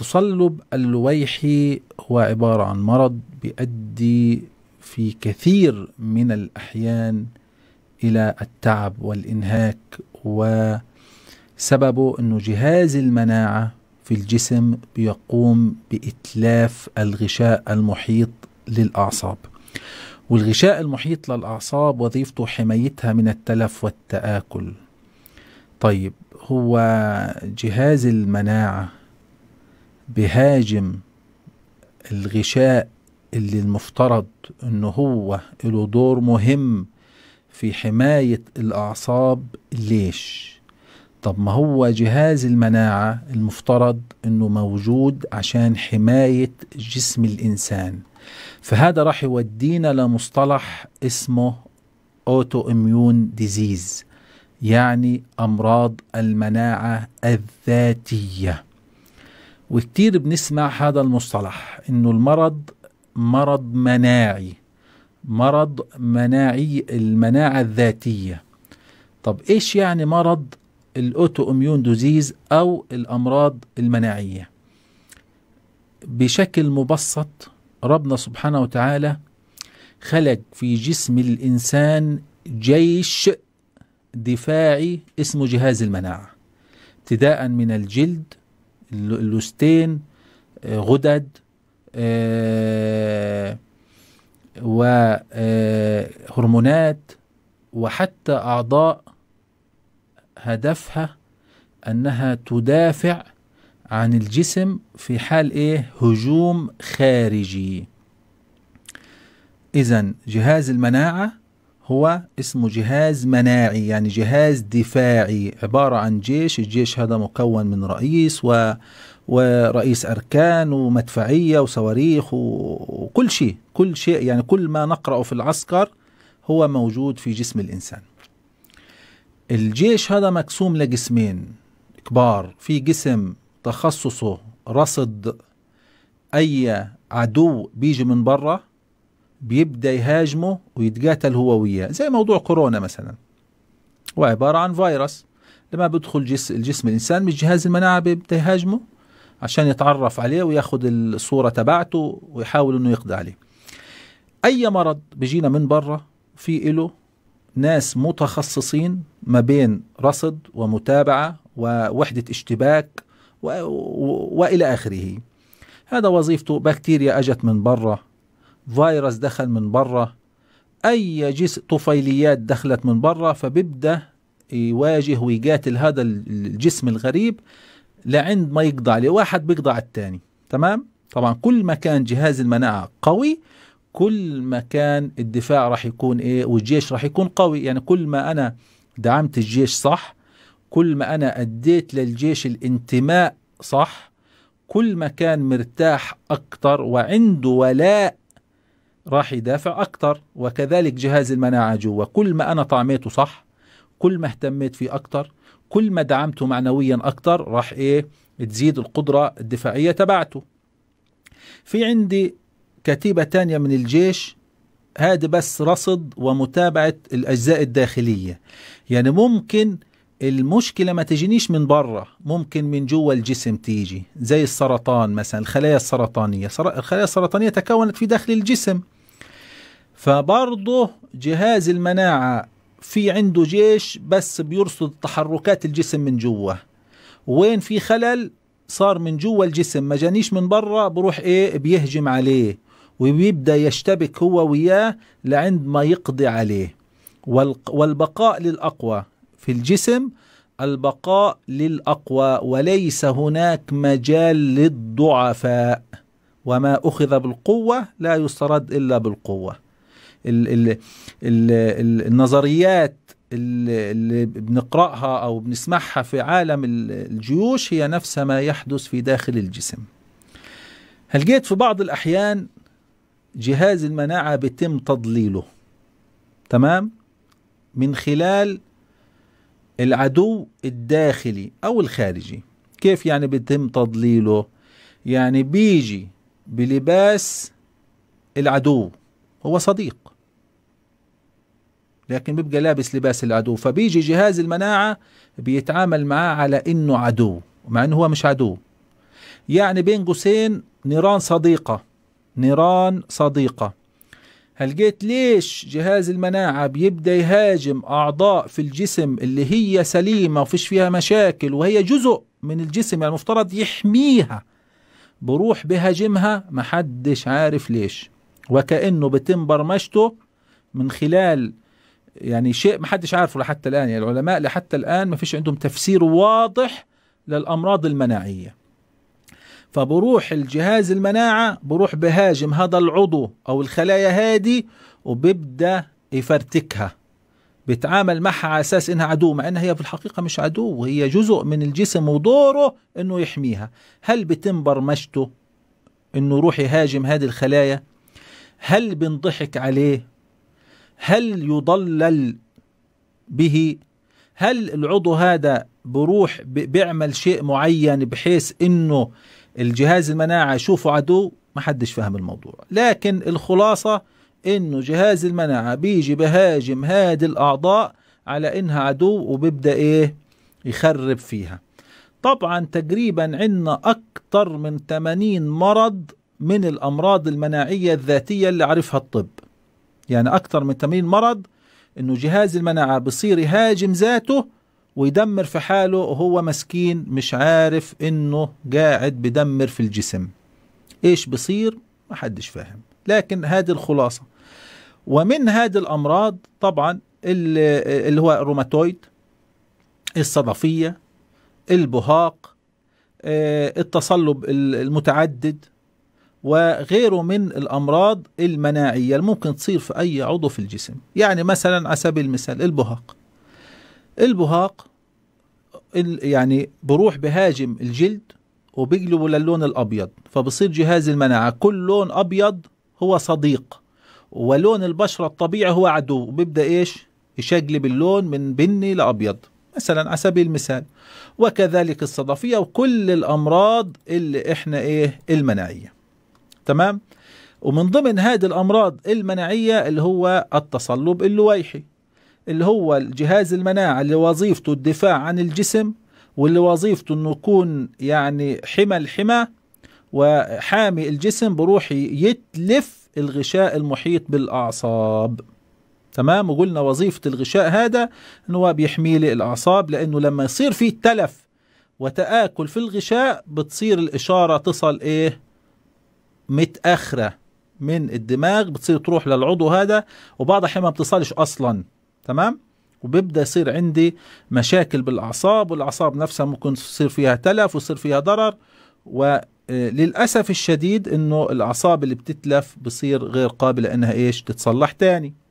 التصلب اللويحي هو عبارة عن مرض بيؤدي في كثير من الأحيان إلى التعب والإنهاك وسببه أنه جهاز المناعة في الجسم بيقوم بإتلاف الغشاء المحيط للأعصاب والغشاء المحيط للأعصاب وظيفته حمايتها من التلف والتآكل طيب هو جهاز المناعة بهاجم الغشاء اللي المفترض ان هو له دور مهم في حماية الأعصاب ليش؟ طب ما هو جهاز المناعة المفترض انه موجود عشان حماية جسم الإنسان فهذا راح يودينا لمصطلح اسمه اوتو اميون ديزيز يعني أمراض المناعة الذاتية وكتير بنسمع هذا المصطلح انه المرض مرض مناعي مرض مناعي المناعة الذاتية طب ايش يعني مرض الاوتو اميون دوزيز او الامراض المناعية بشكل مبسط ربنا سبحانه وتعالى خلق في جسم الانسان جيش دفاعي اسمه جهاز المناعة ابتداء من الجلد لوستين آه، غدد آه، وهرمونات آه، وحتى أعضاء هدفها أنها تدافع عن الجسم في حال إيه هجوم خارجي إذا جهاز المناعة هو اسمه جهاز مناعي يعني جهاز دفاعي عبارة عن جيش الجيش هذا مكون من رئيس و ورئيس أركان ومدفعية وصواريخ وكل شيء كل شيء يعني كل ما نقرأه في العسكر هو موجود في جسم الإنسان الجيش هذا مقسوم لقسمين كبار في قسم تخصصه رصد أي عدو بيجي من برا بيبدا يهاجمه ويتقاتل هو وياه زي موضوع كورونا مثلا هو عباره عن فيروس لما بيدخل جس الجسم الانسان مش جهاز المناعه بيبدا يهاجمه عشان يتعرف عليه وياخذ الصوره تبعته ويحاول انه يقضي عليه اي مرض بيجينا من برا في له ناس متخصصين ما بين رصد ومتابعه ووحده اشتباك و... و... والى اخره هذا وظيفته بكتيريا اجت من برا فيروس دخل من برا اي جسم طفيليات دخلت من برا فبيبدا يواجه ويقاتل هذا الجسم الغريب لعند ما يقضى عليه واحد بيقضى على الثاني تمام طبعا كل ما كان جهاز المناعه قوي كل ما كان الدفاع راح يكون ايه والجيش راح يكون قوي يعني كل ما انا دعمت الجيش صح كل ما انا اديت للجيش الانتماء صح كل ما كان مرتاح اكتر وعنده ولاء راح يدافع أكتر وكذلك جهاز المناعة جوا كل ما أنا طعميته صح كل ما اهتميت فيه أكتر كل ما دعمته معنويا أكتر راح إيه تزيد القدرة الدفاعية تبعته في عندي كتيبة تانية من الجيش هذا بس رصد ومتابعة الأجزاء الداخلية يعني ممكن المشكلة ما تجينيش من برا ممكن من جوا الجسم تيجي زي السرطان مثلا الخلايا السرطانية الخلايا السرطانية تكونت في داخل الجسم فبرضه جهاز المناعة في عنده جيش بس بيرصد تحركات الجسم من جوا وين في خلل صار من جوا الجسم ما جانيش من برا بروح ايه بيهجم عليه وبيبدا يشتبك هو وياه لعند ما يقضي عليه والبقاء للاقوى في الجسم البقاء للاقوى وليس هناك مجال للضعفاء وما اخذ بالقوه لا يسترد الا بالقوه ال ال ال النظريات اللي بنقراها او بنسمعها في عالم الجيوش هي نفسها ما يحدث في داخل الجسم هل جيت في بعض الاحيان جهاز المناعه بيتم تضليله تمام من خلال العدو الداخلي او الخارجي كيف يعني بيتم تضليله يعني بيجي بلباس العدو هو صديق لكن بيبقى لابس لباس العدو فبيجي جهاز المناعة بيتعامل معاه على انه عدو مع انه هو مش عدو يعني بين قوسين نيران صديقة نيران صديقة هلقيت ليش جهاز المناعة بيبدأ يهاجم أعضاء في الجسم اللي هي سليمة وفيش فيها مشاكل وهي جزء من الجسم يعني المفترض يحميها بروح بهاجمها محدش عارف ليش وكأنه بتم برمجته من خلال يعني شيء ما حدش عارفه لحتى الآن يعني العلماء لحتى الآن ما فيش عندهم تفسير واضح للأمراض المناعية فبروح الجهاز المناعة بروح بهاجم هذا العضو أو الخلايا هذه وبيبدأ يفرتكها بيتعامل معها على اساس انها عدو مع انها هي في الحقيقه مش عدو وهي جزء من الجسم ودوره انه يحميها هل بتم برمجته انه يروح يهاجم هذه الخلايا هل بنضحك عليه هل يضلل به هل العضو هذا بروح بيعمل شيء معين بحيث انه الجهاز المناعه يشوفه عدو ما حدش فاهم الموضوع لكن الخلاصه انه جهاز المناعه بيجي بهاجم هذه الاعضاء على انها عدو وبيبدا ايه يخرب فيها طبعا تقريبا عندنا اكثر من 80 مرض من الامراض المناعيه الذاتيه اللي عرفها الطب يعني أكثر من 80 مرض إنه جهاز المناعة بصير يهاجم ذاته ويدمر في حاله وهو مسكين مش عارف إنه قاعد بدمر في الجسم إيش بصير ما حدش فاهم لكن هذه الخلاصة ومن هذه الأمراض طبعا اللي هو الروماتويد الصدفية البهاق آه، التصلب المتعدد وغيره من الأمراض المناعية الممكن تصير في أي عضو في الجسم يعني مثلا على سبيل المثال البهاق البهاق يعني بروح بهاجم الجلد وبقلبه للون الأبيض فبصير جهاز المناعة كل لون أبيض هو صديق ولون البشرة الطبيعي هو عدو وبيبدأ إيش يشقلب اللون من بني لأبيض مثلا على سبيل المثال وكذلك الصدفية وكل الأمراض اللي إحنا إيه المناعية تمام ومن ضمن هذه الامراض المناعيه اللي هو التصلب اللويحي اللي هو الجهاز المناعه اللي وظيفته الدفاع عن الجسم واللي وظيفته انه يكون يعني حمى الحمى وحامي الجسم بروح يتلف الغشاء المحيط بالاعصاب تمام وقلنا وظيفه الغشاء هذا ان هو بيحمي لي الاعصاب لانه لما يصير في تلف وتآكل في الغشاء بتصير الإشارة تصل إيه متاخره من الدماغ بتصير تروح للعضو هذا وبعض الاحيان ما بتصلش اصلا تمام وبيبدا يصير عندي مشاكل بالاعصاب والاعصاب نفسها ممكن يصير فيها تلف ويصير فيها ضرر وللاسف آه، الشديد انه الاعصاب اللي بتتلف بصير غير قابله انها ايش تتصلح تاني